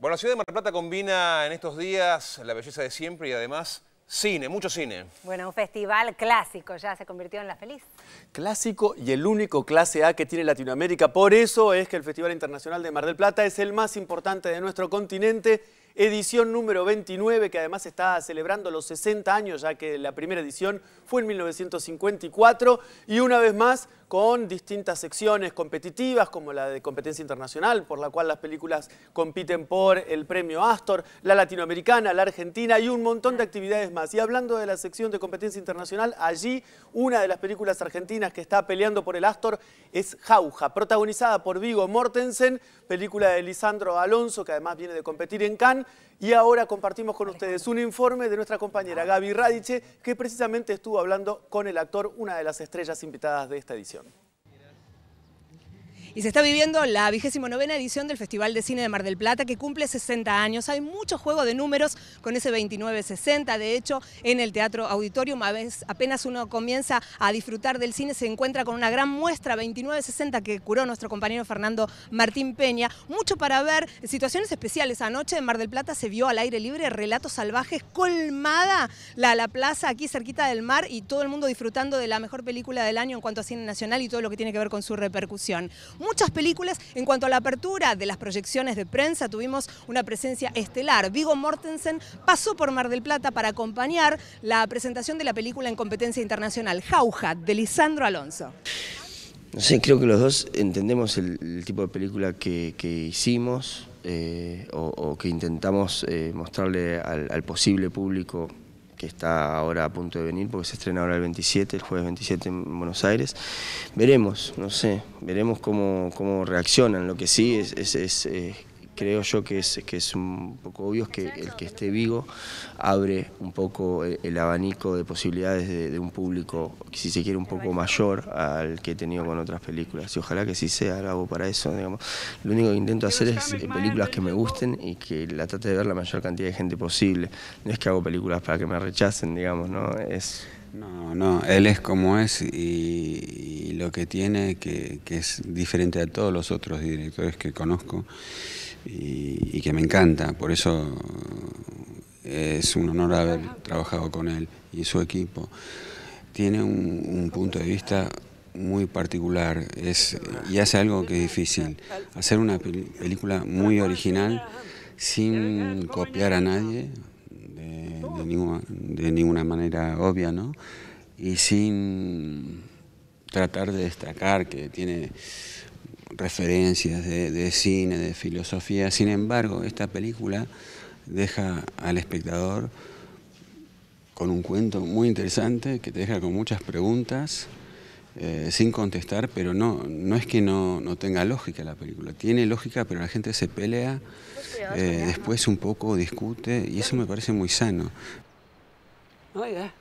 Bueno, la ciudad de Mar del Plata combina en estos días la belleza de siempre y además cine, mucho cine. Bueno, un festival clásico ya se convirtió en La Feliz. Clásico y el único clase A que tiene Latinoamérica. Por eso es que el Festival Internacional de Mar del Plata es el más importante de nuestro continente edición número 29, que además está celebrando los 60 años, ya que la primera edición fue en 1954, y una vez más con distintas secciones competitivas, como la de competencia internacional, por la cual las películas compiten por el premio Astor, la latinoamericana, la argentina y un montón de actividades más. Y hablando de la sección de competencia internacional, allí una de las películas argentinas que está peleando por el Astor es Jauja, protagonizada por Vigo Mortensen, película de Lisandro Alonso, que además viene de competir en Cannes. Y ahora compartimos con ustedes un informe de nuestra compañera Gaby Radice, que precisamente estuvo hablando con el actor, una de las estrellas invitadas de esta edición. Y se está viviendo la vigésimo novena edición del Festival de Cine de Mar del Plata, que cumple 60 años. Hay mucho juego de números con ese 2960. De hecho, en el Teatro Auditorium, apenas uno comienza a disfrutar del cine, se encuentra con una gran muestra 2960 que curó nuestro compañero Fernando Martín Peña. Mucho para ver, situaciones especiales. Anoche en Mar del Plata se vio al aire libre Relatos Salvajes, colmada la, la plaza aquí cerquita del mar y todo el mundo disfrutando de la mejor película del año en cuanto a cine nacional y todo lo que tiene que ver con su repercusión muchas películas. En cuanto a la apertura de las proyecciones de prensa, tuvimos una presencia estelar. Vigo Mortensen pasó por Mar del Plata para acompañar la presentación de la película en competencia internacional, Jauja, de Lisandro Alonso. No sé, creo que los dos entendemos el, tipo de película que, hicimos eh, o, que intentamos eh, mostrarle al posible público que está ahora a punto de venir, porque se estrena ahora el 27, el jueves 27 en Buenos Aires. Veremos, no sé, veremos cómo, cómo reaccionan. Lo que sí es, es, es eh, creo yo que es, que es un poco obvio que el que esté vivo abre un poco el, abanico de posibilidades de, un público, si se quiere, un poco mayor al que he tenido con otras películas. Y ojalá que sí sea, algo hago para eso. Digamos. Lo único que intento hacer es eh, películas que me gusten y que la trate de ver la mayor cantidad de gente posible. No es que hago películas para que me rechacen, digamos, ¿no? Es... No, no, él es como es y, lo que tiene que, que, es diferente a todos los otros directores que conozco y, que me encanta. Por eso eh, es un honor haber trabajado con él y su equipo. Tiene un, punto de vista muy particular es, y hace algo que es difícil, hacer una película muy original sin copiar a nadie, de, de, ninguna, de ninguna manera obvia, ¿no? y sin tratar de destacar que tiene referencias de, cine, de filosofía. Sin embargo, esta película deja al espectador con un cuento muy interesante que te deja con muchas preguntas eh, sin contestar, pero no, no es que no, no, tenga lógica la película, tiene lógica, pero la gente se pelea, después eh, un poco discute y eso me parece muy sano. Oiga.